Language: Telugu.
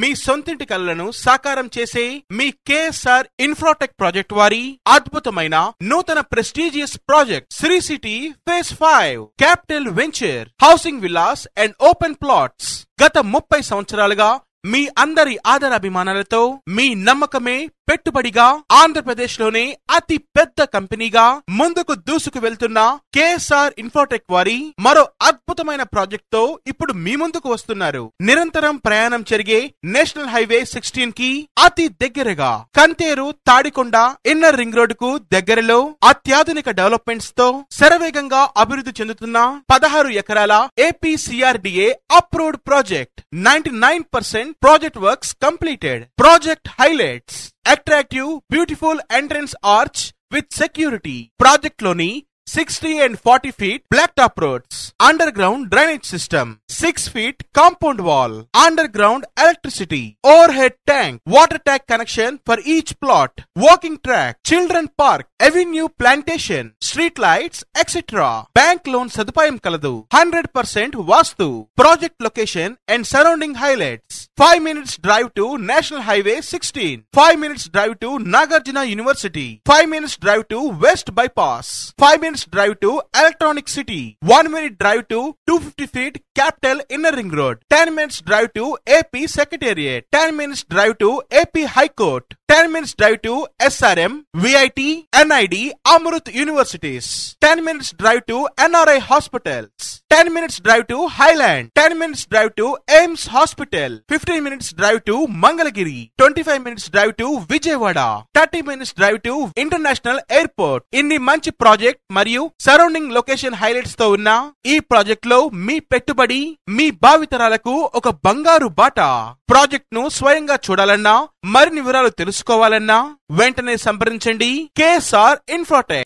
మీ సొంతింటి కలలను సాకారం చేసే మీ కేఎస్ఆర్ ఇన్ఫ్రాటెక్ ప్రాజెక్ట్ వారి అద్భుతమైన నూతన prestigious project Sri city phase five capital venture housing villas and open plots గత ముప్పై సంవత్సరాలుగా మీ అందరి ఆదరాభిమానాలతో మీ నమ్మకమే పెట్టుబడిగా ఆంధ్రప్రదేశ్ లోనే అతి పెద్ద కంపెనీగా ముందుకు దూసుకు వెళ్తున్న కేఎస్ఆర్ ఇన్ఫోటెక్ వారి మరో అద్భుతమైన ప్రాజెక్ట్ తో ఇప్పుడు మీ ముందుకు వస్తున్నారు నిరంతరం ప్రయాణం జరిగే నేషనల్ హైవే సిక్స్టీన్ కి అతి దగ్గరగా Kantheru Tadikonda inner ring road కు దగ్గరలో అత్యాధునిక డెవలప్మెంట్స్ తో శరవేగంగా అభివృద్ధి చెందుతున్న పదహారు ఎకరాల APCRDA approved project ninety nine percent project works completed project highlights attractive, beautiful entrance arch with security project లోని 60 and 40 feet blacktop roads, underground drainage system, 6 feet compound wall, underground electricity, overhead tank, water tank connection for each plot, walking track, children park, avenue plantation, street lights, etc. Bank loan sadupayam kaladu, 100% vastu, project location and surrounding highlights, 5 minutes drive to National Highway 16, 5 minutes drive to Nagarjuna University, 5 minutes drive to West Bypass, 5 minutes minutes drive to Electronic City, 1 minute drive to 250 feet Capital Inner Ring Road, 10 minutes drive to AP Secretariat, 10 minutes drive to AP High Court. Ten minutes drive to SRM VIT NID Amrit universities ten minutes drive to NRI hospitals ten minutes drive to highland ten minutes drive to AIIMS hospital fifteen minutes drive to Mangalagiri twenty five minutes drive to Vijayawada thirty minutes drive to international airport ఇన్ని మంచి ప్రాజెక్ట్ మరియు సరౌండింగ్ లొకేషన్ హైలైట్స్ తో ఉన్న ఈ ప్రాజెక్ట్ లో మీ పెట్టుబడి మీ భావితరాలకు ఒక బంగారు బాట ప్రాజెక్ట్ ను స్వయంగా చూడాలన్నా మరిన్ని వివరాలు తెలుసు తెలుసుకోవాలన్నా వెంటనే సంప్రదించండి కేఎస్ఆర్ ఇన్ఫోటెక్